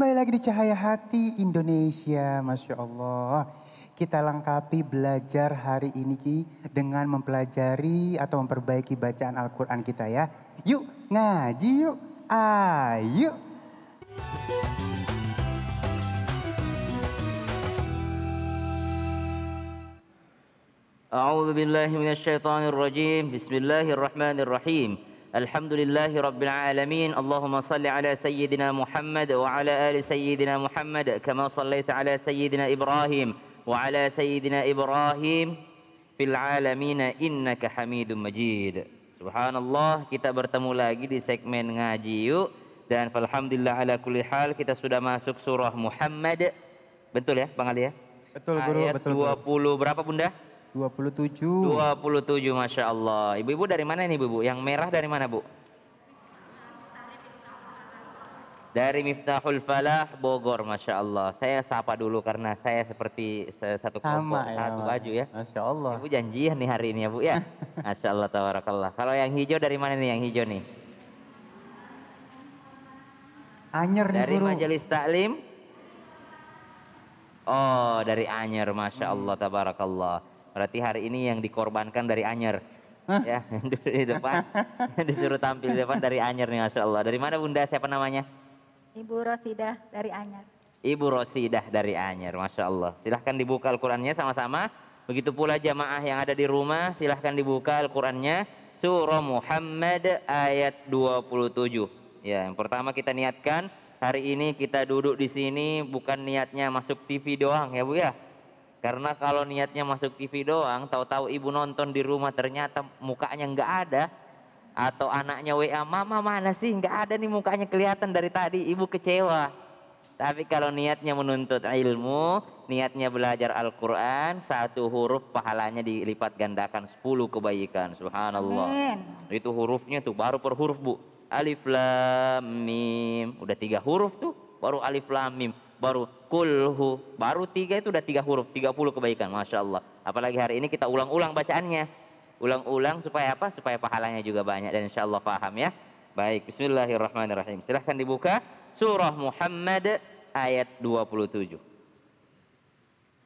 Kembali lagi di Cahaya Hati Indonesia, Masya Allah. Kita lengkapi belajar hari ini Ki dengan mempelajari atau memperbaiki bacaan Al-Quran kita ya. Yuk ngaji yuk, ayo. A'udzubillahiminasyaitanirrojim, bismillahirrahmanirrahim. الحمد لله رب العالمين اللهم صل على سيدنا محمد وعلى آل سيدنا محمد كما صليت على سيدنا إبراهيم وعلى سيدنا إبراهيم في العالمين إنك حميد مجيد سبحان الله kita bertemu lagi di segmen ngaji yuk dan alhamdulillah ala kulli hal kita sudah masuk surah Muhammad. Betul ya Bang Ali ya? Betul Ayat guru, betul. 20 guru. berapa Bunda? 27. 27 Masya Allah. Ibu-ibu dari mana ini ibu-ibu? Yang merah dari mana bu? Dari Miftahul Falah Bogor Masya Allah. Saya sapa dulu karena saya seperti satu kelompok, ya, satu baju ya. Masya Allah. Ibu janji nih hari ini ya bu ya. Masya Allah tawarakallah. Kalau yang hijau dari mana nih yang hijau nih? Anyer Dari Majelis Taklim? Oh dari Anyer Masya hmm. Allah tabarakallah. Berarti hari ini yang dikorbankan dari Anyer. Huh? Ya, di depan disuruh tampil di depan dari Anyer nih Masya Allah. Dari mana Bunda siapa namanya? Ibu Rosidah dari Anyer. Ibu Rosidah dari Anyer, Masya Allah. Silahkan dibuka Al-Qurannya sama-sama. Begitu pula jamaah yang ada di rumah silahkan dibuka Al-Qurannya. Surah Muhammad ayat 27. Ya, yang pertama kita niatkan hari ini kita duduk di sini bukan niatnya masuk TV doang ya Bu ya. Karena kalau niatnya masuk TV doang, tahu-tahu ibu nonton di rumah ternyata mukanya nggak ada, atau anaknya WA, mama mana sih nggak ada nih mukanya kelihatan dari tadi, ibu kecewa. Tapi kalau niatnya menuntut ilmu, niatnya belajar Al-Quran, satu huruf pahalanya dilipat gandakan 10 kebaikan. Subhanallah. Amen. Itu hurufnya tuh baru per huruf bu. Alif lam mim. Udah tiga huruf tuh baru alif lam mim baru kulhu baru tiga itu udah tiga huruf tiga puluh kebaikan masya Allah apalagi hari ini kita ulang-ulang bacaannya ulang-ulang supaya apa supaya pahalanya juga banyak dan insya Allah paham ya baik Bismillahirrahmanirrahim silahkan dibuka surah Muhammad ayat 27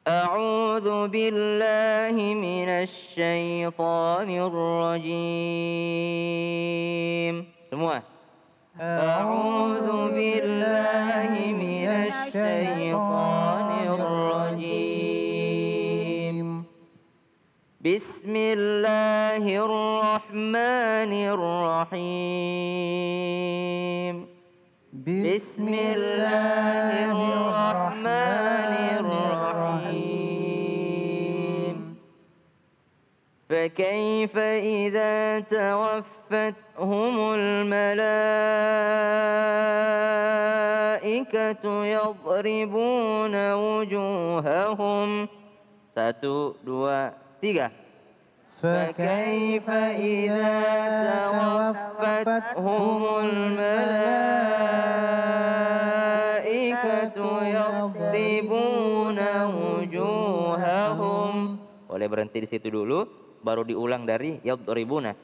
أعوذ billahi من الشيطان الرجيم Semua أعوذ بالله من الشيطان الرجيم بسم الله الرحمن الرحيم بسم الله الرحمن الرحيم فكيف إذا توفى توفتهم الملائكة يضربون وجوههم satu dua tiga فكيف إذا توفتهم الملائكة يضربون وجوههم boleh berhenti di situ dulu baru diulang dari yadribuna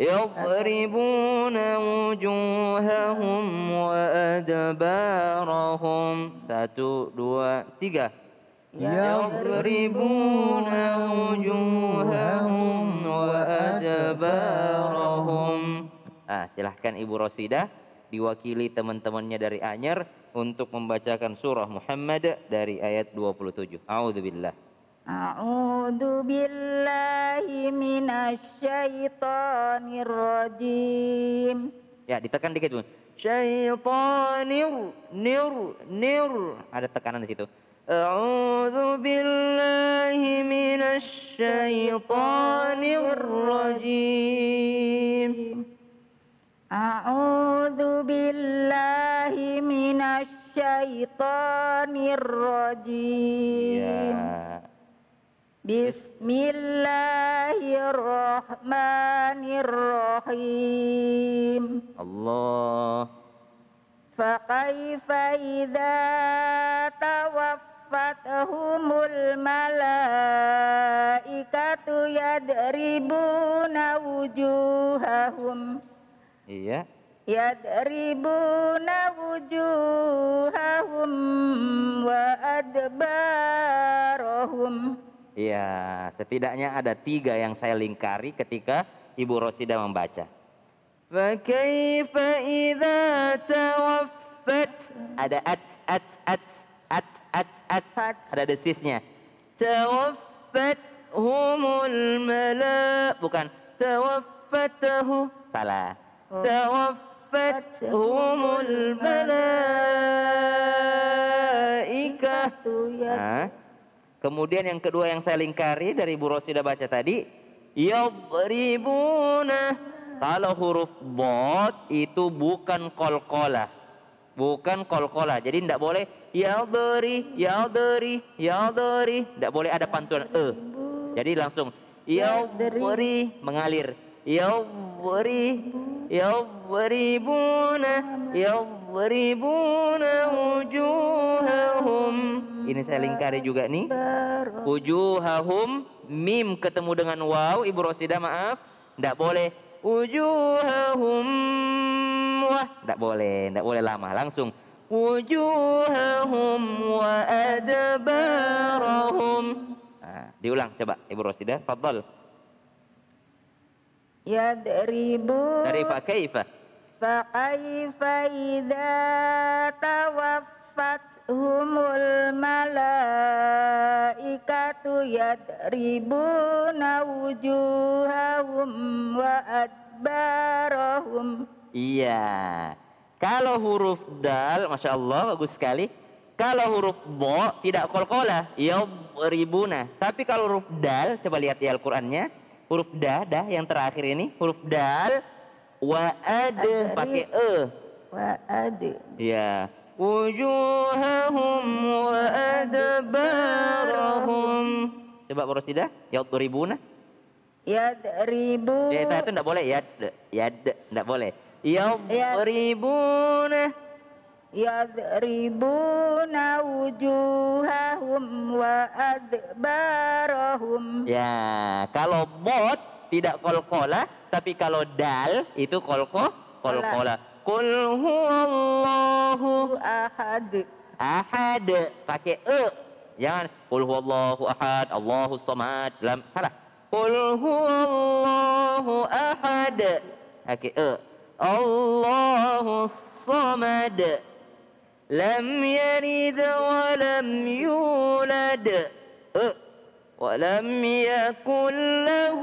يضربون wujuhahum wa adbarahum satu dua يضربون wujuhahum wa ah silahkan Ibu Rosida diwakili teman-temannya dari Anyer untuk membacakan surah Muhammad dari ayat 27 A'udzubillah أعوذ billahi minasyaitonir rajim ya ditekan dikit bun Syaitonir nir nir ada tekanan di situ A'udzu billahi minasyaitonir rajim A'udzu billahi minasyaitonir rajim ya. Bismillahirrahmanirrahim. Allah. Faqaifa idha توفتهم malaikatu yadribuna wujuhahum Iya. Yadribuna wujuhahum wa adbarahum. Iya, setidaknya ada tiga yang saya lingkari ketika Ibu Rosida membaca. Ada at at at at at at at, at. ada desisnya. Tawaffat humul mala bukan tawaffatahu salah. Oh. Tawaffat humul malaikah. Kemudian yang kedua yang saya lingkari dari Bu sudah baca tadi, yadribuna. Kalau huruf bot itu bukan kolkola, bukan kolkola. Jadi tidak boleh yadri, yadri, yadri. Tidak boleh ada pantulan e. Jadi langsung yadri mengalir. Yadri, yadribuna, yadribuna wujuhahum. Ini saya lingkari juga nih. Ujuhahum mim ketemu dengan waw Ibu Rosida maaf. Tidak boleh. Ujuhahum wah. Tidak boleh, tidak boleh lama langsung. Ujuhahum wa adbarahum. Nah, diulang coba Ibu Rosida, fadhal. Ya Dari fa kaifa? Fa kaifa idza Tawaf humul malaikatu yadribuna wujuhahum wa adbarahum iya kalau huruf dal Masya Allah bagus sekali kalau huruf bo tidak kol-kola ribuna tapi kalau huruf dal coba lihat di Al-Qur'annya huruf da dah yang terakhir ini huruf dal wa ad pakai e wa ad iya wujuhahum wa adbarahum coba baru sida, yadribuna yadribu ya itu, itu enggak boleh ya ya enggak boleh yadribuna yadribuna wujuhahum wa adbarahum ya kalau bot tidak kolkola tapi kalau dal itu kolko kolkola Qul huwallahu ahad. Ahad pakai e. Jangan qul huwallahu ahad, Allahu samad. Lam salah. Qul huwallahu ahad. Pakai e. Allahu samad. Lam yalid wa lam yulad. E. walam يكن له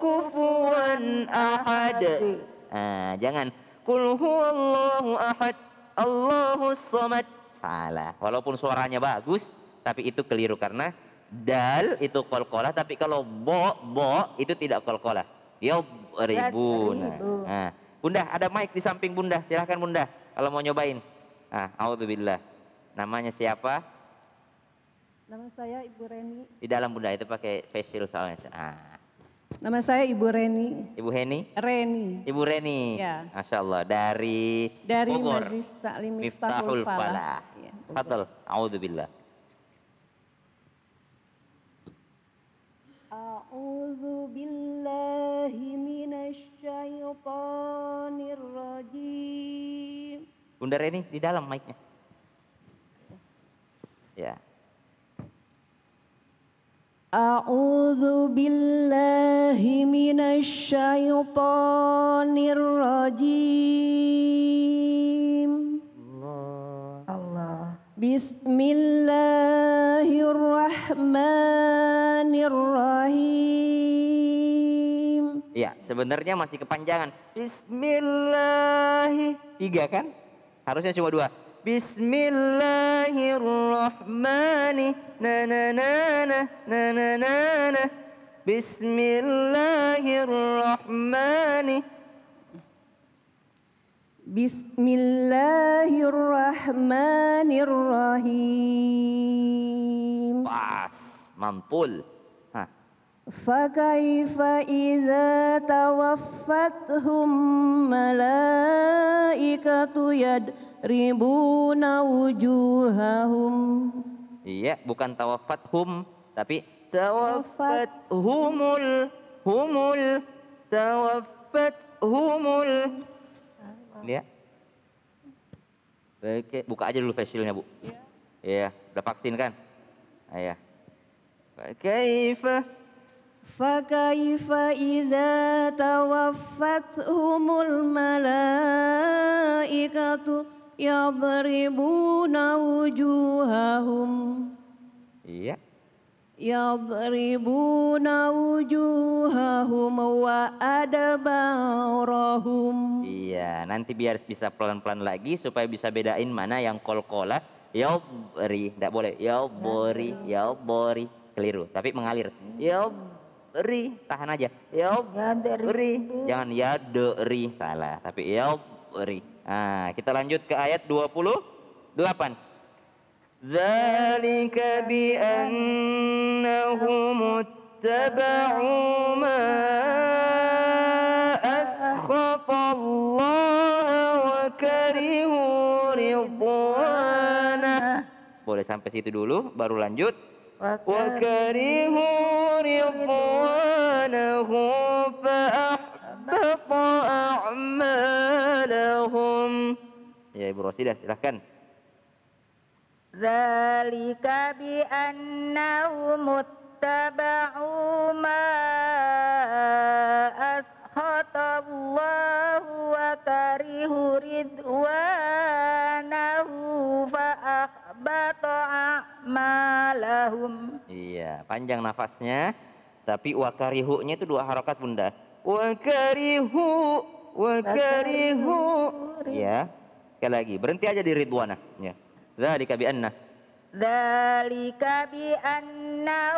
كفوا أحد. Ah, jangan Kul huwallahu ahad, Allahu samad. Salah. Walaupun suaranya bagus, tapi itu keliru karena dal itu kolkolah, tapi kalau bo bo itu tidak kolkolah. Ya ribu. Nah, bunda ada mic di samping bunda, silahkan bunda kalau mau nyobain. Ah, audzubillah. Namanya siapa? Nama saya Ibu Reni. Di dalam bunda itu pakai facial soalnya. Ah. Nama saya Ibu Reni. Ibu Heni? Reni. Ibu Reni. Ya. Masya Allah. Dari, Dari Bogor. Majlis Taklim Miftahul Falah. Ya, A'udzubillah. A'udzu billahi minasyaitonir rajim. Bunda Reni di dalam mic-nya. Ya. A'udzu billahi minasyaitonir rajim. Allah. Allah. Bismillahirrahmanirrahim. Ya, sebenarnya masih kepanjangan. Bismillahirrahmanirrahim. Tiga kan? Harusnya cuma dua. بسم الله الرحمن نانانا نانانا بسم الله الرحمن بسم الله الرحمن الرحيم بس منطول فكيف إذا توفتهم ملائكة يدربون وجوههم Iya, bukan hum, tapi tawafat humul humul tawafat humul. Ya. Oke, buka aja dulu facialnya, Bu. Iya. Iya, udah vaksin kan? Iya. Kaifa فكيف إذا توفتهم الملائكة يضربون وجوههم Iya. يضربون وجوههم وأدبارهم Iya, nanti biar bisa pelan-pelan lagi supaya bisa bedain mana yang kol-kola. Yobri, tidak boleh. Yobori, nah, yobori. Keliru, tapi mengalir. Yobri ri tahan aja yob ya ri jangan ya de ri salah tapi yob ya, ri nah kita lanjut ke ayat 28 zalika bi annahum اتبعوا ما أسخط الله وكرهوا رضوانه boleh sampai situ dulu baru lanjut وكرهوا رضوانه فأحبط أعمالهم يا Ibu Rosida silahkan ذلك بأنهم اتبعوا ما أسخط الله وكرهوا رضوانه فأحبط ahbata a'malahum. Iya, panjang nafasnya. Tapi wakarihunya itu dua harokat bunda. Wakarihu, wakarihu. Iya, sekali lagi. Berhenti aja di Ridwana. Ya. dari bi anna. Zalika bi anna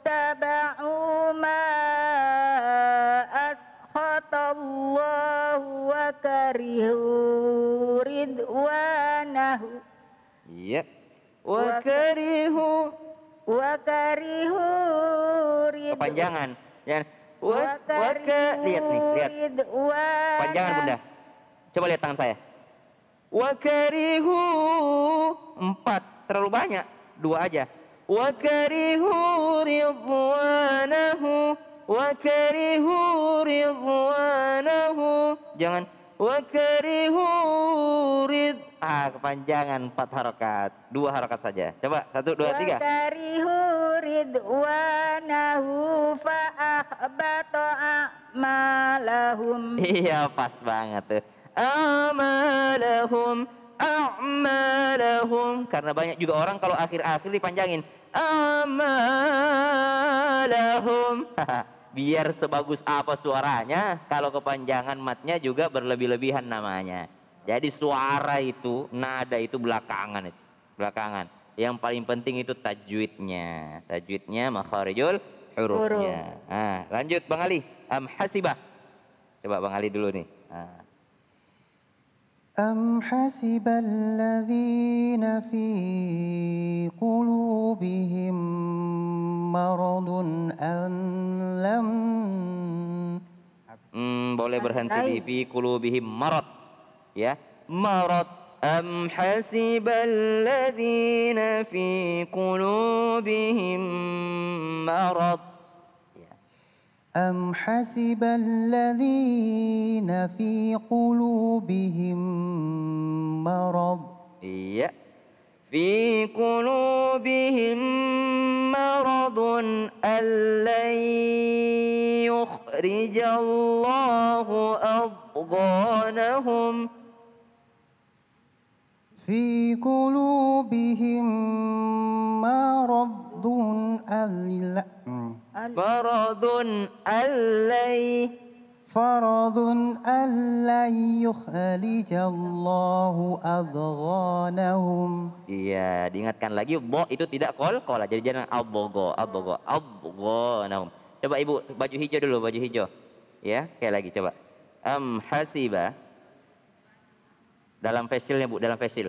اتبعوا ما أسخط الله وكرهوا ridwanahu. Ya. Wa karihu wa karihu ridu. Kepanjangan. Ya. Wa, wa ke lihat nih, lihat. Panjangan Bunda. Coba lihat tangan saya. Wa karihu empat terlalu banyak dua aja. Wa karihu ridwanahu wa karihu ridwanahu jangan wa karihu ridwanahu Ah, kepanjangan empat harokat. Dua harokat saja. Coba, satu, dua, tiga. wanahu faah batoa malahum Iya, pas banget tuh. A'malahum, a'malahum. Karena banyak juga orang kalau akhir-akhir dipanjangin. A'malahum. Biar sebagus apa suaranya, kalau kepanjangan matnya juga berlebih-lebihan namanya. Jadi suara itu, nada itu belakangan itu, belakangan. Yang paling penting itu tajwidnya, tajwidnya makharijul hurufnya. Huruf. Nah, lanjut Bang Ali, am hasibah. Coba Bang Ali dulu nih. Nah. أم حسب الذين في قلوبهم مرض أن لم Hmm, boleh berhenti di fi kulubihim marad. ya marad أم حسب الذين في قلوبهم مرض أم حسب الذين في قلوبهم مرض في قلوبهم مرض أن لن يخرج الله أضغانهم في قلوبهم مرض أليل مرض ألي فرض ألي لن الله أضغانهم Iya, diingatkan lagi bo itu tidak kol kol, Jadi jangan abogo, abogo, abogo. Coba ibu baju hijau dulu, baju hijau. Ya, sekali lagi coba. Am hasiba. Dalam facialnya bu, dalam facial.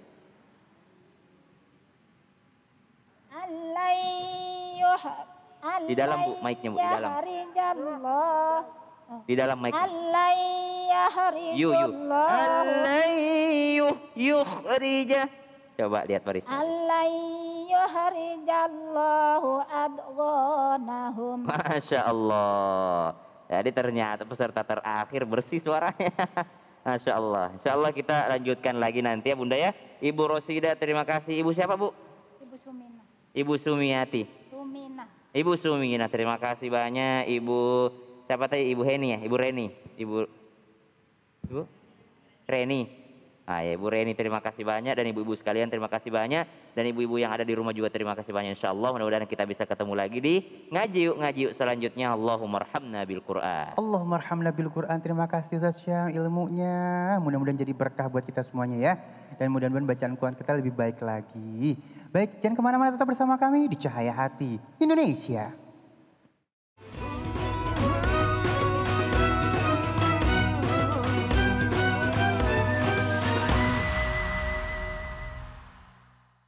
di dalam bu mic-nya bu di dalam di dalam mic yu you alayyu yukhrija coba lihat barisnya Masya Allah jadi ternyata peserta terakhir bersih suaranya Masya Allah Insya Allah kita lanjutkan lagi nanti ya bunda ya Ibu Rosida terima kasih Ibu siapa bu? Ibu sumi Ibu Sumiati. Sumina. Ibu Sumina, terima kasih banyak Ibu siapa tadi Ibu Heni ya, Ibu Reni, Ibu Ibu Reni. Ah ya, Ibu Reni terima kasih banyak dan ibu-ibu sekalian terima kasih banyak dan ibu-ibu yang ada di rumah juga terima kasih banyak insya Allah mudah-mudahan kita bisa ketemu lagi di ngaji yuk ngaji yuk selanjutnya Allahumma bil Quran Allahumma bil Quran terima kasih Ustaz Syang ilmunya mudah-mudahan jadi berkah buat kita semuanya ya dan mudah-mudahan bacaan Quran kita lebih baik lagi. Baik, jangan kemana-mana tetap bersama kami di Cahaya Hati Indonesia.